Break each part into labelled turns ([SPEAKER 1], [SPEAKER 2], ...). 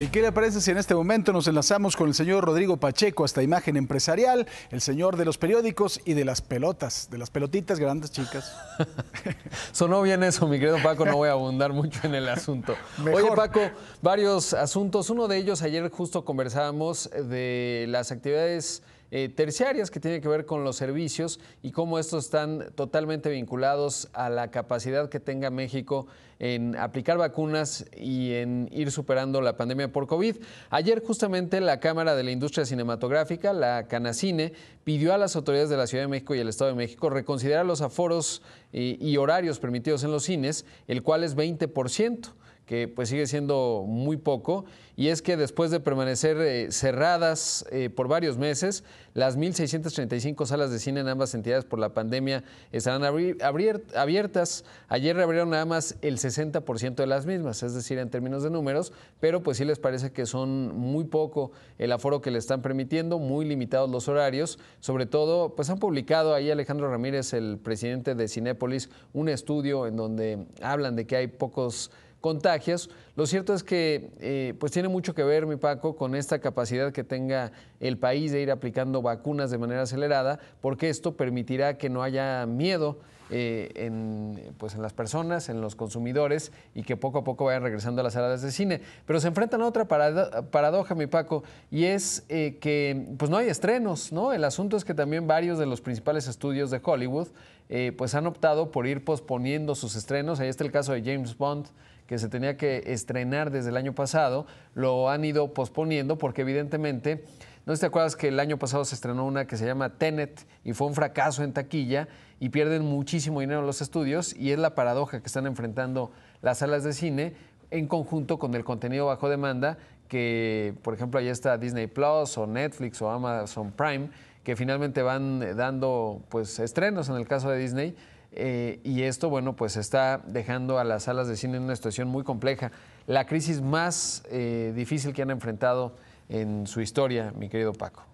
[SPEAKER 1] ¿Y qué le parece si en este momento nos enlazamos con el señor Rodrigo Pacheco, hasta imagen empresarial, el señor de los periódicos y de las pelotas, de las pelotitas grandes, chicas?
[SPEAKER 2] Sonó bien eso, mi querido Paco, no voy a abundar mucho en el asunto. Oye, Paco, varios asuntos. Uno de ellos, ayer justo conversábamos de las actividades eh, terciarias que tienen que ver con los servicios y cómo estos están totalmente vinculados a la capacidad que tenga México en aplicar vacunas y en ir superando la pandemia por COVID. Ayer justamente la Cámara de la Industria Cinematográfica, la Canacine, pidió a las autoridades de la Ciudad de México y el Estado de México reconsiderar los aforos eh, y horarios permitidos en los cines, el cual es 20% que pues sigue siendo muy poco, y es que después de permanecer eh, cerradas eh, por varios meses, las 1.635 salas de cine en ambas entidades por la pandemia estarán abiertas. Ayer reabrieron nada más el 60% de las mismas, es decir, en términos de números, pero pues sí les parece que son muy poco el aforo que le están permitiendo, muy limitados los horarios, sobre todo pues han publicado ahí Alejandro Ramírez, el presidente de Cinépolis, un estudio en donde hablan de que hay pocos Contagios. Lo cierto es que eh, pues tiene mucho que ver, mi Paco, con esta capacidad que tenga el país de ir aplicando vacunas de manera acelerada, porque esto permitirá que no haya miedo eh, en, pues en las personas, en los consumidores y que poco a poco vayan regresando a las salas de cine. Pero se enfrentan a otra paradoja, mi Paco, y es eh, que pues no hay estrenos, ¿no? El asunto es que también varios de los principales estudios de Hollywood eh, pues han optado por ir posponiendo sus estrenos. Ahí está el caso de James Bond que se tenía que estrenar desde el año pasado, lo han ido posponiendo porque evidentemente ¿No te acuerdas que el año pasado se estrenó una que se llama Tenet y fue un fracaso en taquilla y pierden muchísimo dinero los estudios y es la paradoja que están enfrentando las salas de cine en conjunto con el contenido bajo demanda que, por ejemplo, ahí está Disney Plus o Netflix o Amazon Prime, que finalmente van eh, dando pues estrenos en el caso de Disney. Eh, y esto, bueno, pues está dejando a las salas de cine en una situación muy compleja. La crisis más eh, difícil que han enfrentado en su historia, mi querido Paco.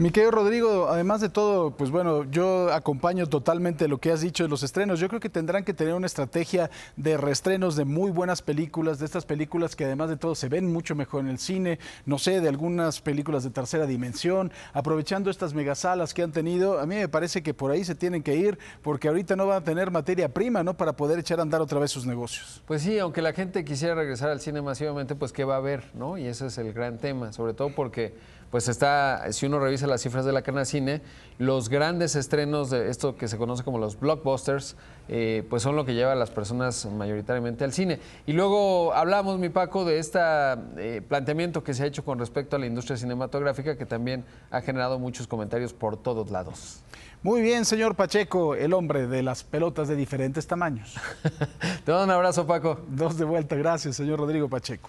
[SPEAKER 1] Mi querido Rodrigo, además de todo, pues bueno, yo acompaño totalmente lo que has dicho de los estrenos. Yo creo que tendrán que tener una estrategia de reestrenos de muy buenas películas, de estas películas que además de todo se ven mucho mejor en el cine, no sé, de algunas películas de tercera dimensión, aprovechando estas megasalas que han tenido. A mí me parece que por ahí se tienen que ir porque ahorita no van a tener materia prima, ¿no? Para poder echar a andar otra vez sus negocios.
[SPEAKER 2] Pues sí, aunque la gente quisiera regresar al cine masivamente, pues ¿qué va a haber, no? Y ese es el gran tema, sobre todo porque pues está, si uno revisa las cifras de la cine, los grandes estrenos de esto que se conoce como los blockbusters, eh, pues son lo que lleva a las personas mayoritariamente al cine. Y luego hablamos, mi Paco, de este planteamiento que se ha hecho con respecto a la industria cinematográfica, que también ha generado muchos comentarios por todos lados. Muy bien, señor Pacheco, el hombre de las
[SPEAKER 1] pelotas de diferentes tamaños. Te doy un abrazo, Paco. Dos de vuelta, gracias, señor Rodrigo Pacheco.